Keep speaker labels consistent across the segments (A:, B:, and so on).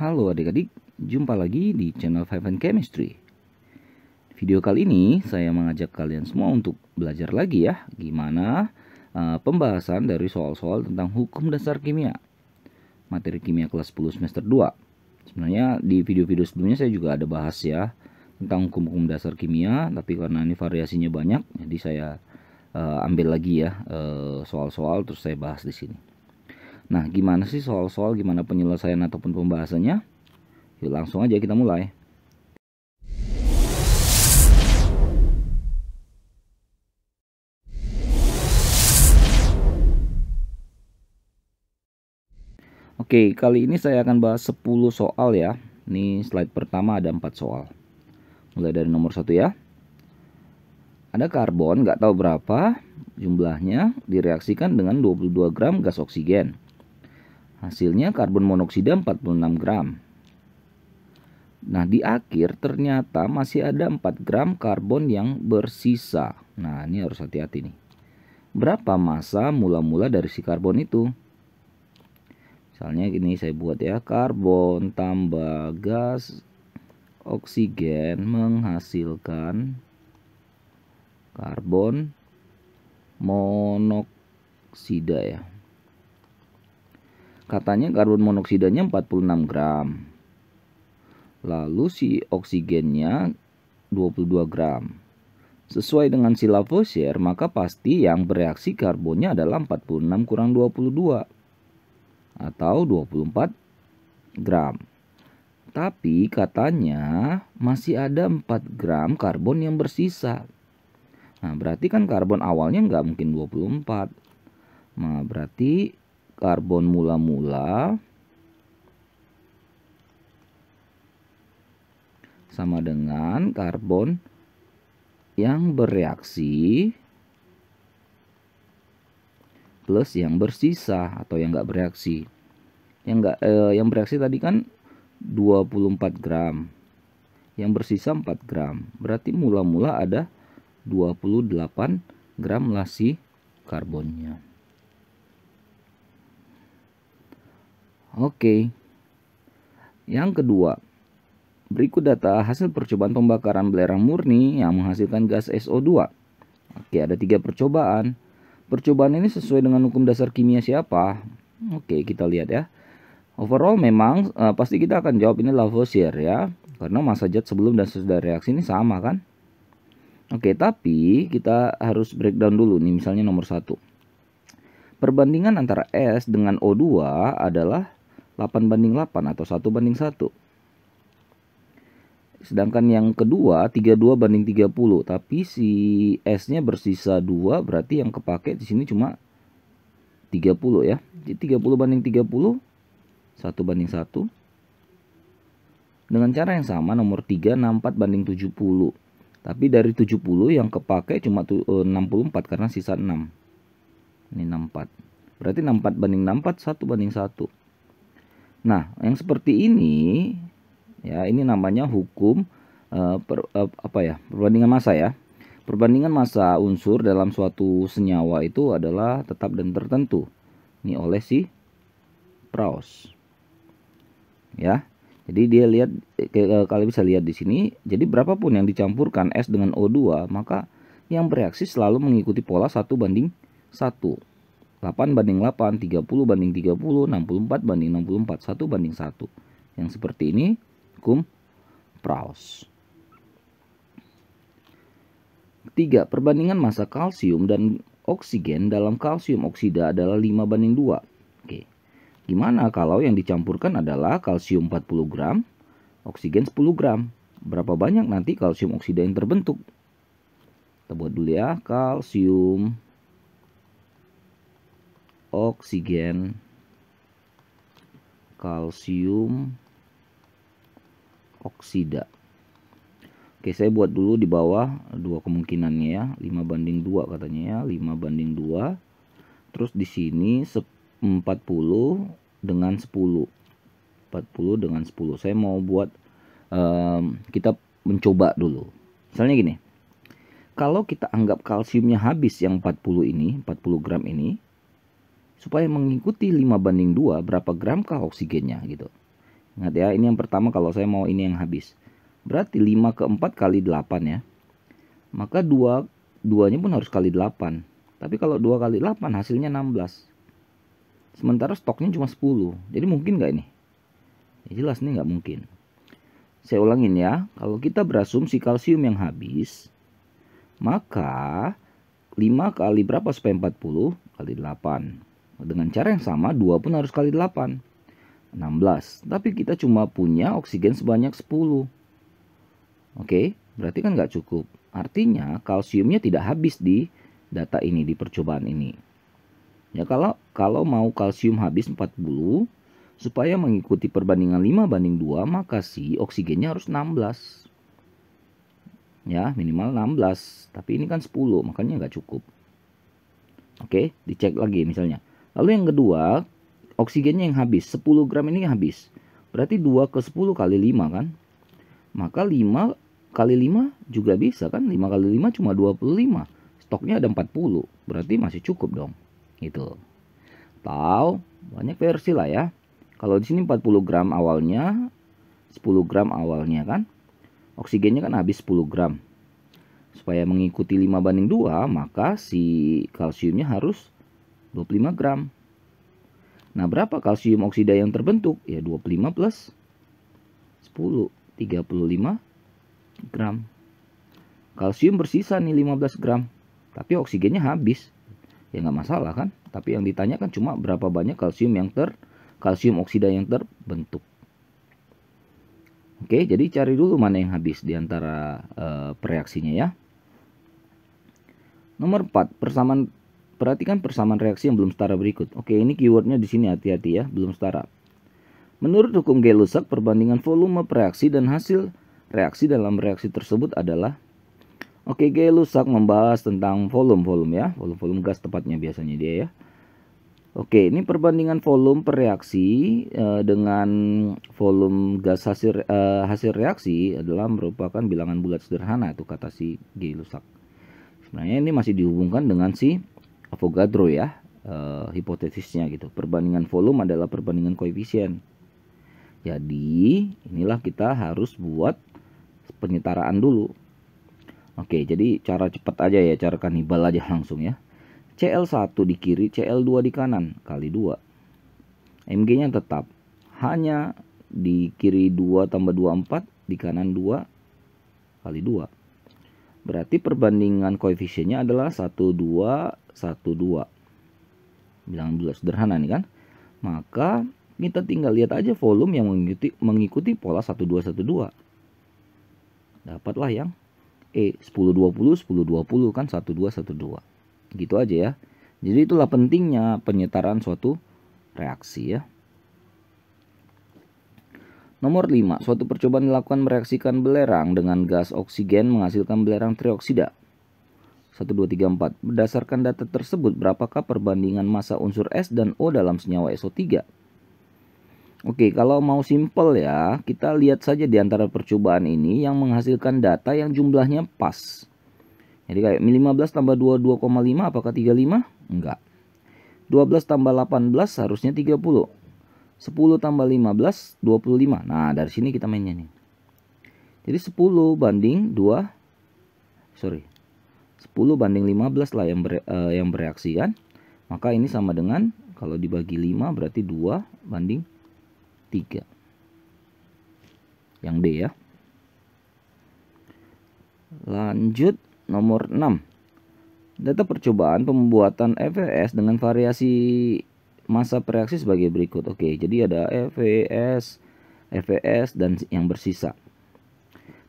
A: Halo adik-adik, jumpa lagi di channel Five and Chemistry. Video kali ini saya mengajak kalian semua untuk belajar lagi ya gimana uh, pembahasan dari soal-soal tentang hukum dasar kimia. Materi kimia kelas 10 semester 2. Sebenarnya di video-video sebelumnya saya juga ada bahas ya tentang hukum-hukum dasar kimia, tapi karena ini variasinya banyak, jadi saya uh, ambil lagi ya eh, soal-soal uh, terus saya bahas di sini. Nah, gimana sih soal-soal, gimana penyelesaian ataupun pembahasannya? Yuk langsung aja kita mulai. Oke, kali ini saya akan bahas 10 soal ya. Ini slide pertama ada 4 soal. Mulai dari nomor 1 ya. Ada karbon, nggak tahu berapa jumlahnya, direaksikan dengan 22 gram gas oksigen Hasilnya karbon monoksida 46 gram. Nah, di akhir ternyata masih ada 4 gram karbon yang bersisa. Nah, ini harus hati-hati nih. Berapa masa mula-mula dari si karbon itu? Misalnya gini saya buat ya, karbon tambah gas oksigen menghasilkan karbon monoksida ya katanya karbon monoksidanya 46 gram. Lalu si oksigennya 22 gram. Sesuai dengan sila Fosier, ya, maka pasti yang bereaksi karbonnya adalah 46 kurang 22 atau 24 gram. Tapi katanya masih ada 4 gram karbon yang bersisa. Nah berarti kan karbon awalnya nggak mungkin 24. Nah berarti karbon mula-mula sama dengan karbon yang bereaksi plus yang bersisa atau yang nggak bereaksi. Yang nggak eh, yang bereaksi tadi kan 24 gram. Yang bersisa 4 gram. Berarti mula-mula ada 28 gram lasi karbonnya. Oke. Yang kedua, berikut data hasil percobaan pembakaran belerang murni yang menghasilkan gas SO2. Oke, ada tiga percobaan. Percobaan ini sesuai dengan hukum dasar kimia siapa? Oke, kita lihat ya. Overall memang uh, pasti kita akan jawab ini Lavoisier ya. Karena masa jet sebelum dan sesudah reaksi ini sama kan? Oke, tapi kita harus breakdown dulu nih misalnya nomor satu. Perbandingan antara S dengan O2 adalah 8 banding 8 atau 1 banding 1. Sedangkan yang kedua 32 banding 30, tapi si S-nya bersisa 2, berarti yang kepake di sini cuma 30 ya. Jadi 30 banding 30, 1 banding 1. Dengan cara yang sama nomor 3, 64 banding 70. Tapi dari 70 yang kepake cuma 64 eh, karena sisa 6. Ini 64. Berarti 64 banding 64, 1 banding 1. Nah, yang seperti ini ya ini namanya hukum uh, per, uh, apa ya? perbandingan massa ya. Perbandingan massa unsur dalam suatu senyawa itu adalah tetap dan tertentu. Ini oleh si Proust. Ya. Jadi dia lihat eh, kalian bisa lihat di sini, jadi berapapun yang dicampurkan S dengan O2, maka yang bereaksi selalu mengikuti pola satu banding satu. 8 banding 8, 30 banding 30, 64 banding 64, 1 banding 1. Yang seperti ini hukum Proust. 3. Perbandingan massa kalsium dan oksigen dalam kalsium oksida adalah 5 banding 2. Oke. Gimana kalau yang dicampurkan adalah kalsium 40 gram, oksigen 10 gram? Berapa banyak nanti kalsium oksida yang terbentuk? Kita buat dulu ya, kalsium oksigen, kalsium oksida. Oke, saya buat dulu di bawah dua kemungkinannya ya, 5 banding 2 katanya ya, 5 banding 2. Terus di sini 40 dengan 10. 40 dengan 10. Saya mau buat um, kita mencoba dulu. Misalnya gini. Kalau kita anggap kalsiumnya habis yang 40 ini, 40 gram ini, supaya mengikuti 5 banding 2 berapa gram kah oksigennya gitu. Ingat ya, ini yang pertama kalau saya mau ini yang habis. Berarti 5 ke 4 kali 8 ya. Maka 2 2-nya pun harus kali 8. Tapi kalau 2 kali 8 hasilnya 16. Sementara stoknya cuma 10. Jadi mungkin nggak ini? Ya jelas nih nggak mungkin. Saya ulangin ya, kalau kita berasumsi kalsium yang habis, maka 5 kali berapa supaya 40? Kali 8. Dengan cara yang sama, 2 pun harus kali 8. 16. Tapi kita cuma punya oksigen sebanyak 10. Oke, berarti kan nggak cukup. Artinya kalsiumnya tidak habis di data ini, di percobaan ini. Ya kalau kalau mau kalsium habis 40, supaya mengikuti perbandingan 5 banding 2, maka si oksigennya harus 16. Ya, minimal 16. Tapi ini kan 10, makanya nggak cukup. Oke, dicek lagi misalnya. Lalu yang kedua, oksigennya yang habis. 10 gram ini habis. Berarti 2 ke 10 kali 5 kan? Maka 5 kali 5 juga bisa kan? 5 kali 5 cuma 25. Stoknya ada 40. Berarti masih cukup dong. Gitu. Tau, banyak versi lah ya. Kalau di sini 40 gram awalnya, 10 gram awalnya kan? Oksigennya kan habis 10 gram. Supaya mengikuti 5 banding 2, maka si kalsiumnya harus 25 gram. Nah, berapa kalsium oksida yang terbentuk? Ya, 25 plus 10, 35 gram. Kalsium bersisa nih 15 gram, tapi oksigennya habis. Ya nggak masalah kan? Tapi yang ditanyakan cuma berapa banyak kalsium yang ter kalsium oksida yang terbentuk. Oke, jadi cari dulu mana yang habis di antara e, eh, pereaksinya ya. Nomor 4, persamaan Perhatikan persamaan reaksi yang belum setara berikut. Oke, ini keywordnya di sini hati-hati ya, belum setara. Menurut hukum Gay-Lussac, perbandingan volume reaksi dan hasil reaksi dalam reaksi tersebut adalah Oke, Gay-Lussac membahas tentang volume-volume ya, volume-volume gas tepatnya biasanya dia ya. Oke, ini perbandingan volume per reaksi eh, dengan volume gas hasil eh, hasil reaksi adalah merupakan bilangan bulat sederhana itu kata si Gay-Lussac. Sebenarnya ini masih dihubungkan dengan si Avogadro ya uh, hipotesisnya gitu. Perbandingan volume adalah perbandingan koefisien. Jadi inilah kita harus buat penyetaraan dulu. Oke, jadi cara cepat aja ya, cara kanibal aja langsung ya. CL1 di kiri, CL2 di kanan, kali 2. MG-nya tetap. Hanya di kiri 2 tambah 24 Di kanan 2, kali 2. Berarti perbandingan koefisiennya adalah 1, 2, 1, 2. Bilang bulat sederhana nih kan. Maka kita tinggal lihat aja volume yang mengikuti, mengikuti pola 1, 2, 1, 2. Dapatlah yang E 10, 20, 10, 20 kan 1, 2, 1, 2. Gitu aja ya. Jadi itulah pentingnya penyetaraan suatu reaksi ya. Nomor 5. Suatu percobaan dilakukan mereaksikan belerang dengan gas oksigen menghasilkan belerang trioksida. 1, 2, 3, 4. Berdasarkan data tersebut, berapakah perbandingan massa unsur S dan O dalam senyawa SO3? Oke, kalau mau simple ya, kita lihat saja di antara percobaan ini yang menghasilkan data yang jumlahnya pas. Jadi kayak 15 tambah 2, 2,5 apakah 35? Enggak. 12 tambah 18 harusnya 30. 10 tambah 15, 25. Nah, dari sini kita mainnya nih. Jadi 10 banding 2, sorry, 10 banding 15 lah yang, bere, uh, yang bereaksi kan. Maka ini sama dengan, kalau dibagi 5 berarti 2 banding 3. Yang D ya. Lanjut nomor 6. Data percobaan pembuatan FVS dengan variasi masa bereaksi sebagai berikut. Oke, jadi ada FVS, FVS dan yang bersisa.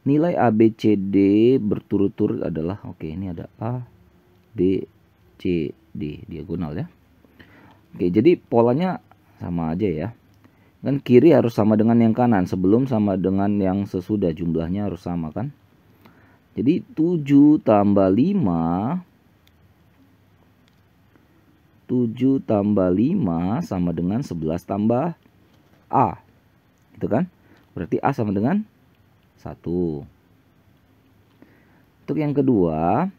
A: Nilai ABCD berturut-turut adalah oke, ini ada A, B, C, D diagonal ya. Oke, jadi polanya sama aja ya. Kan kiri harus sama dengan yang kanan, sebelum sama dengan yang sesudah jumlahnya harus sama kan. Jadi 7 tambah 5 7 tambah 5 sama dengan 11 tambah A. Gitu kan? Berarti A sama dengan 1. Untuk yang kedua,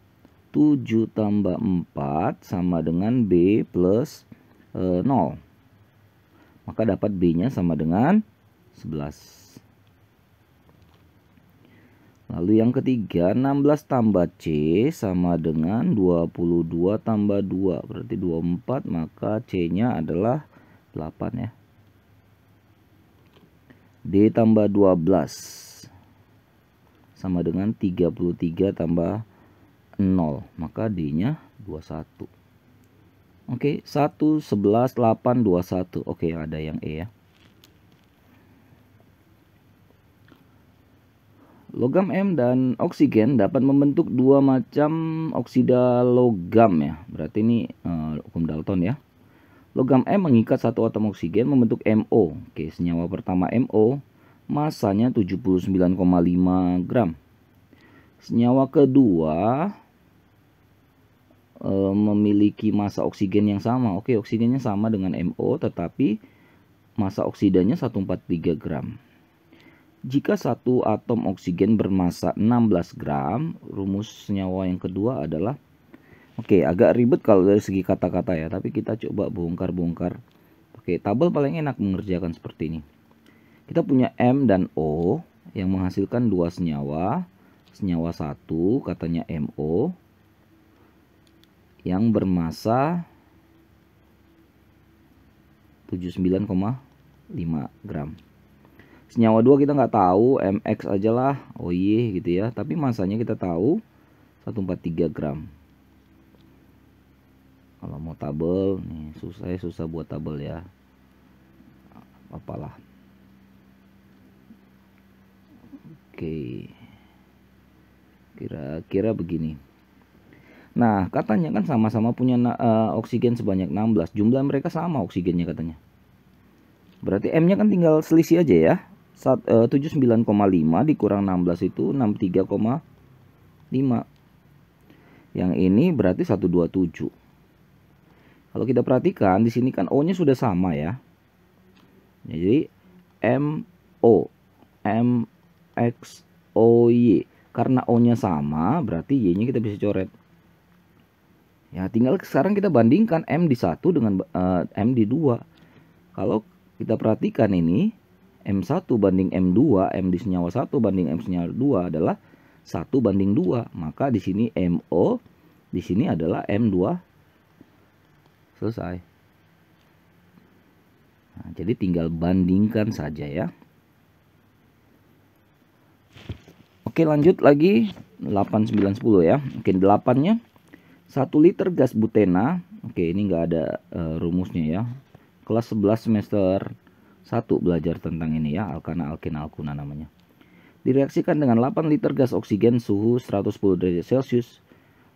A: 7 tambah 4 sama dengan B plus e, eh, 0. Maka dapat B-nya sama dengan 11. Lalu yang ketiga 16 tambah C sama dengan 22 tambah 2 berarti 24 maka C nya adalah 8 ya. D tambah 12 sama dengan 33 tambah 0 maka D nya 21 Oke 1 11 8 21 Oke ada yang E ya Logam M dan oksigen dapat membentuk dua macam oksida logam ya. Berarti ini uh, hukum Dalton ya. Logam M mengikat satu atom oksigen membentuk MO. Oke, senyawa pertama MO masanya 79,5 gram. Senyawa kedua e, memiliki massa oksigen yang sama. Oke, oksigennya sama dengan MO tetapi massa oksidanya 143 gram. Jika satu atom oksigen bermassa 16 gram, rumus senyawa yang kedua adalah Oke, okay, agak ribet kalau dari segi kata-kata ya, tapi kita coba bongkar-bongkar. Oke, okay, tabel paling enak mengerjakan seperti ini. Kita punya M dan O yang menghasilkan dua senyawa. Senyawa satu katanya MO yang bermassa 79,5 gram senyawa dua kita nggak tahu mx aja lah oh iya gitu ya tapi masanya kita tahu 143 gram kalau mau tabel nih susah ya, susah buat tabel ya apalah oke kira-kira begini nah katanya kan sama-sama punya uh, oksigen sebanyak 16 jumlah mereka sama oksigennya katanya berarti M nya kan tinggal selisih aja ya 79,5 eh, dikurang 16 itu 63,5 yang ini berarti 127 kalau kita perhatikan di sini kan O nya sudah sama ya. ya jadi M O M X O Y karena O nya sama berarti Y nya kita bisa coret ya tinggal sekarang kita bandingkan M di satu dengan uh, M di dua kalau kita perhatikan ini M1 banding M2, M di senyawa 1 banding M senyawa 2 adalah 1 banding 2. Maka di sini MO di sini adalah M2. Selesai. Nah, jadi tinggal bandingkan saja ya. Oke lanjut lagi 8, 9, 10 ya Oke 8 nya 1 liter gas butena Oke ini nggak ada uh, rumusnya ya Kelas 11 semester satu belajar tentang ini ya, alkana alkena alkuna namanya. Direaksikan dengan 8 liter gas oksigen suhu 110 derajat Celcius.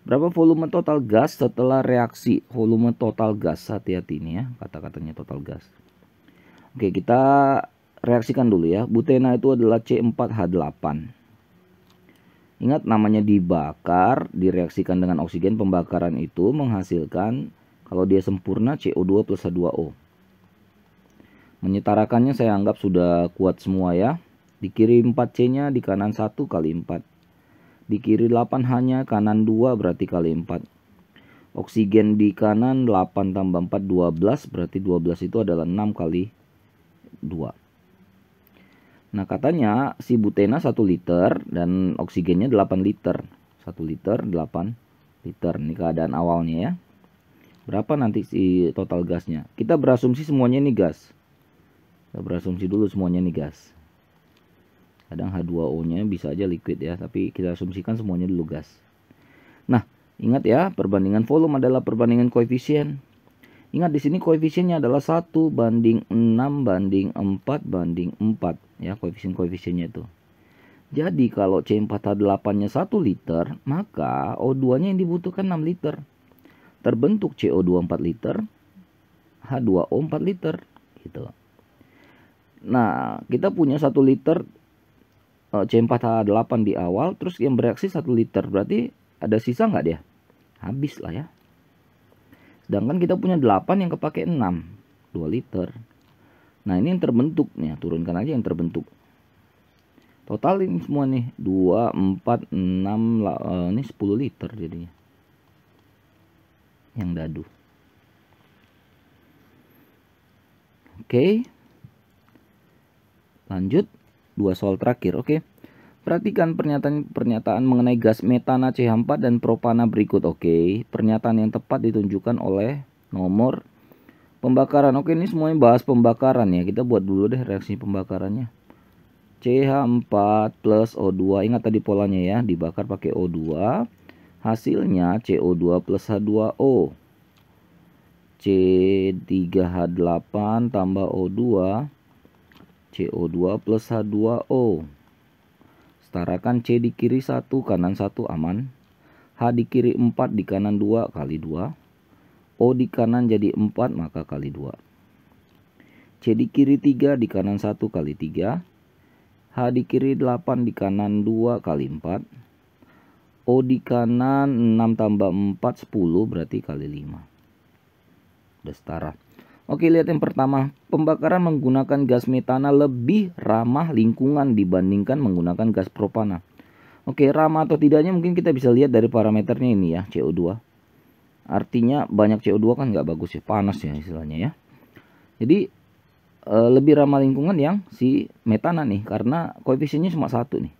A: Berapa volume total gas setelah reaksi? Volume total gas, hati-hati ini ya, kata-katanya total gas. Oke, kita reaksikan dulu ya. Butena itu adalah C4H8. Ingat namanya dibakar, direaksikan dengan oksigen pembakaran itu menghasilkan kalau dia sempurna CO2 plus H2O. Menyetarakannya saya anggap sudah kuat semua ya. Di kiri 4C nya di kanan 1 kali 4. Di kiri 8 hanya kanan 2 berarti kali 4. Oksigen di kanan 8 tambah 4 12 berarti 12 itu adalah 6 kali 2. Nah katanya si butena 1 liter dan oksigennya 8 liter. 1 liter 8 liter. Ini keadaan awalnya ya. Berapa nanti si total gasnya? Kita berasumsi semuanya ini gas kita berasumsi dulu semuanya nih gas kadang H2O nya bisa aja liquid ya tapi kita asumsikan semuanya dulu gas nah ingat ya perbandingan volume adalah perbandingan koefisien ingat di sini koefisiennya adalah 1 banding 6 banding 4 banding 4 ya koefisien koefisiennya itu jadi kalau C4H8 nya 1 liter maka O2 nya yang dibutuhkan 6 liter terbentuk CO2 4 liter H2O 4 liter gitu Nah, kita punya 1 liter eh, C4H8 di awal, terus yang bereaksi 1 liter. Berarti ada sisa nggak dia? Habis lah ya. Sedangkan kita punya 8 yang kepake 6. 2 liter. Nah, ini yang terbentuk. Nih, ya. turunkan aja yang terbentuk. Total ini semua nih. 2, 4, 6, lah, ini 10 liter jadinya. Yang dadu. Oke. Okay. Lanjut, dua soal terakhir, oke. Okay? Perhatikan pernyataan-pernyataan mengenai gas metana CH4 dan propana berikut, oke. Okay? Pernyataan yang tepat ditunjukkan oleh nomor pembakaran. Oke, okay, ini semuanya bahas pembakaran ya. Kita buat dulu deh reaksi pembakarannya. CH4 plus O2. Ingat tadi polanya ya, dibakar pakai O2. Hasilnya CO2 plus H2O. C3H8 tambah O2 CO2 plus H2O. Setarakan C di kiri 1, kanan 1 aman. H di kiri 4, di kanan 2 kali 2. O di kanan jadi 4 maka kali 2. C di kiri 3, di kanan 1 kali 3. H di kiri 8, di kanan 2 kali 4. O di kanan 6 tambah 4, 10 berarti kali 5. Udah setara. Oke, lihat yang pertama. Pembakaran menggunakan gas metana lebih ramah lingkungan dibandingkan menggunakan gas propana. Oke, ramah atau tidaknya mungkin kita bisa lihat dari parameternya ini ya, CO2. Artinya banyak CO2 kan nggak bagus ya, panas ya istilahnya ya. Jadi eh, lebih ramah lingkungan yang si metana nih, karena koefisiennya cuma satu nih,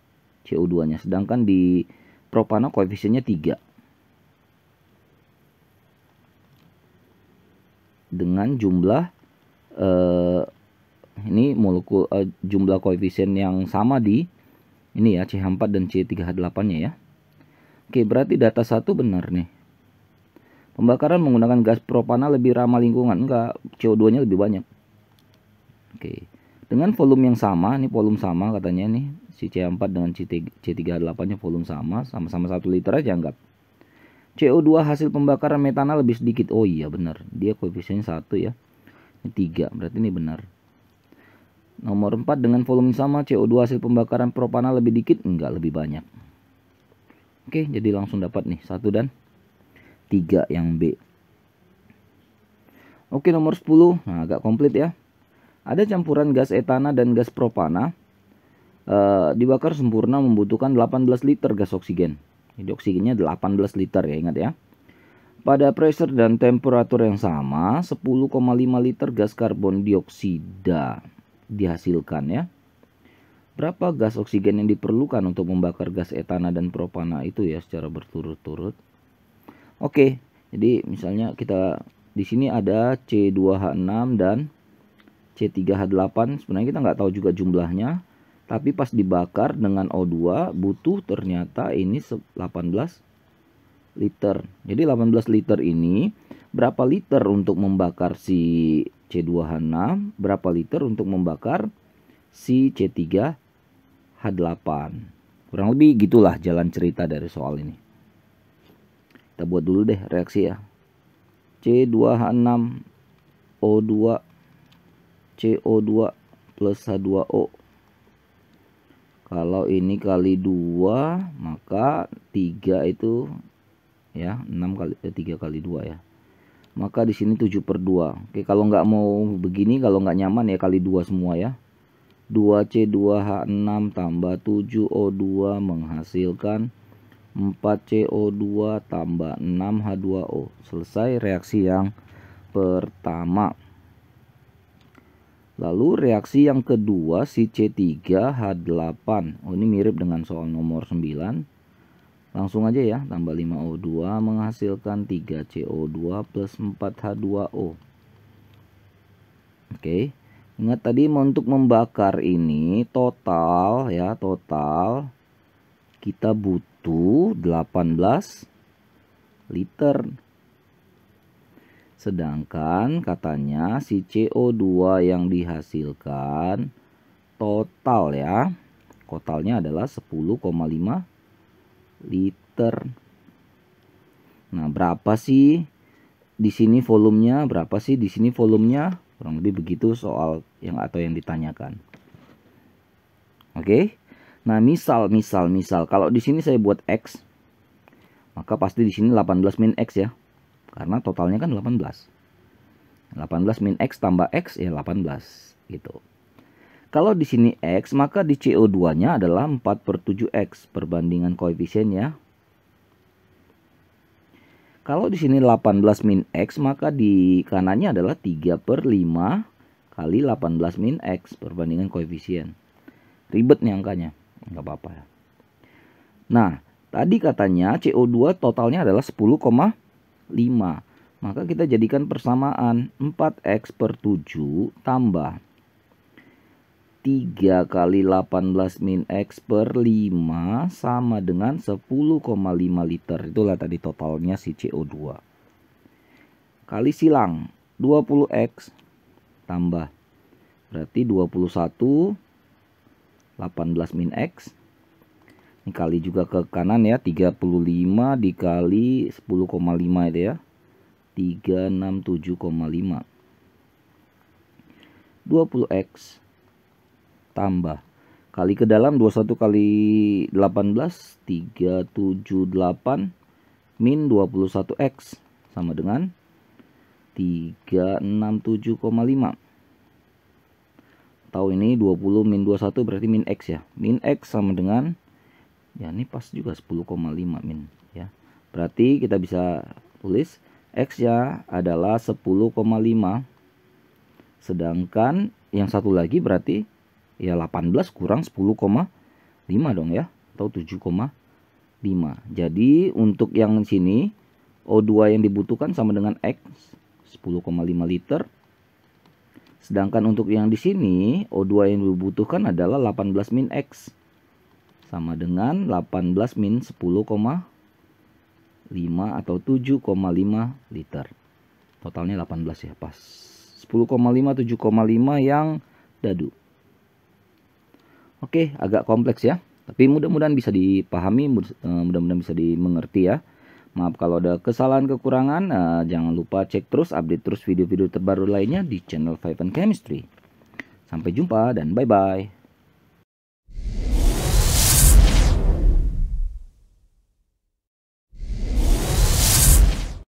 A: CO2-nya. Sedangkan di propana koefisiennya 3. dengan jumlah uh, ini molekul uh, jumlah koefisien yang sama di ini ya C4 dan c 3 h 8 nya ya. Oke, berarti data satu benar nih. Pembakaran menggunakan gas propana lebih ramah lingkungan. Enggak, CO2-nya lebih banyak. Oke. Dengan volume yang sama, ini volume sama katanya nih. Si C4 dengan c 3 h 8 nya volume sama, sama-sama 1 liter aja anggap. CO2 hasil pembakaran metana lebih sedikit. Oh iya benar. Dia koefisien 1 ya. Ini 3. Berarti ini benar. Nomor 4 dengan volume sama CO2 hasil pembakaran propana lebih dikit. Enggak lebih banyak. Oke jadi langsung dapat nih 1 dan 3 yang B. Oke nomor 10. Nah agak komplit ya. Ada campuran gas etana dan gas propana. E, dibakar sempurna membutuhkan 18 liter gas oksigen. Jadi oksigennya 18 liter ya ingat ya. Pada pressure dan temperatur yang sama 10,5 liter gas karbon dioksida dihasilkan ya. Berapa gas oksigen yang diperlukan untuk membakar gas etana dan propana itu ya secara berturut-turut. Oke, jadi misalnya kita di sini ada C2H6 dan C3H8. Sebenarnya kita nggak tahu juga jumlahnya. Tapi pas dibakar dengan O2 butuh ternyata ini 18 liter. Jadi 18 liter ini berapa liter untuk membakar si C2H6, berapa liter untuk membakar si C3H8. Kurang lebih gitulah jalan cerita dari soal ini. Kita buat dulu deh reaksi ya. C2H6 O2 CO2 plus H2O kalau ini kali dua maka tiga itu ya enam kali eh, tiga eh, kali dua ya maka di sini tujuh per dua Oke kalau nggak mau begini kalau nggak nyaman ya kali dua semua ya 2C2H6 tambah 7O2 menghasilkan 4CO2 tambah 6H2O selesai reaksi yang pertama Lalu reaksi yang kedua si C3H8. Oh ini mirip dengan soal nomor 9. Langsung aja ya, tambah 5O2 menghasilkan 3CO2 plus 4H2O. Oke. Ingat tadi untuk membakar ini total ya, total kita butuh 18 liter Sedangkan katanya si CO2 yang dihasilkan total ya, totalnya adalah 10,5 liter. Nah, berapa sih di sini volumenya? Berapa sih di sini volumenya? Kurang lebih begitu soal yang atau yang ditanyakan. Oke. Okay? Nah, misal misal misal kalau di sini saya buat x maka pasti di sini 18 min x ya. Karena totalnya kan 18. 18 min X tambah X ya 18 gitu. Kalau di sini X maka di CO2-nya adalah 4 per 7X perbandingan koefisien ya. Kalau di sini 18 min X maka di kanannya adalah 3 per 5 kali 18 min X perbandingan koefisien. Ribet nih angkanya, nggak apa-apa ya. Nah, tadi katanya CO2 totalnya adalah 10, 5. Maka kita jadikan persamaan 4x per 7 tambah 3 kali 18 min X per 5 sama dengan 10,5 liter. Itulah tadi totalnya si CO2. Kali silang 20X tambah. Berarti 21 18 min X dikali juga ke kanan ya 35 dikali 10,5 itu ya 367,5 20x tambah kali ke dalam 21 kali 18 378 min 21x sama dengan 367,5 tahu ini 20 min 21 berarti min x ya min x sama dengan ya ini pas juga 10,5 min ya berarti kita bisa tulis X ya adalah 10,5 sedangkan yang satu lagi berarti ya 18 kurang 10,5 dong ya atau 7,5 jadi untuk yang sini O2 yang dibutuhkan sama dengan X 10,5 liter sedangkan untuk yang di sini O2 yang dibutuhkan adalah 18 min X sama dengan 18 min 10,5 atau 7,5 liter. Totalnya 18 ya, pas. 10,5 7,5 yang dadu. Oke, agak kompleks ya. Tapi mudah-mudahan bisa dipahami, eh, mudah-mudahan bisa dimengerti ya. Maaf kalau ada kesalahan kekurangan, eh, jangan lupa cek terus, update terus video-video terbaru lainnya di channel Five and Chemistry. Sampai jumpa dan bye-bye.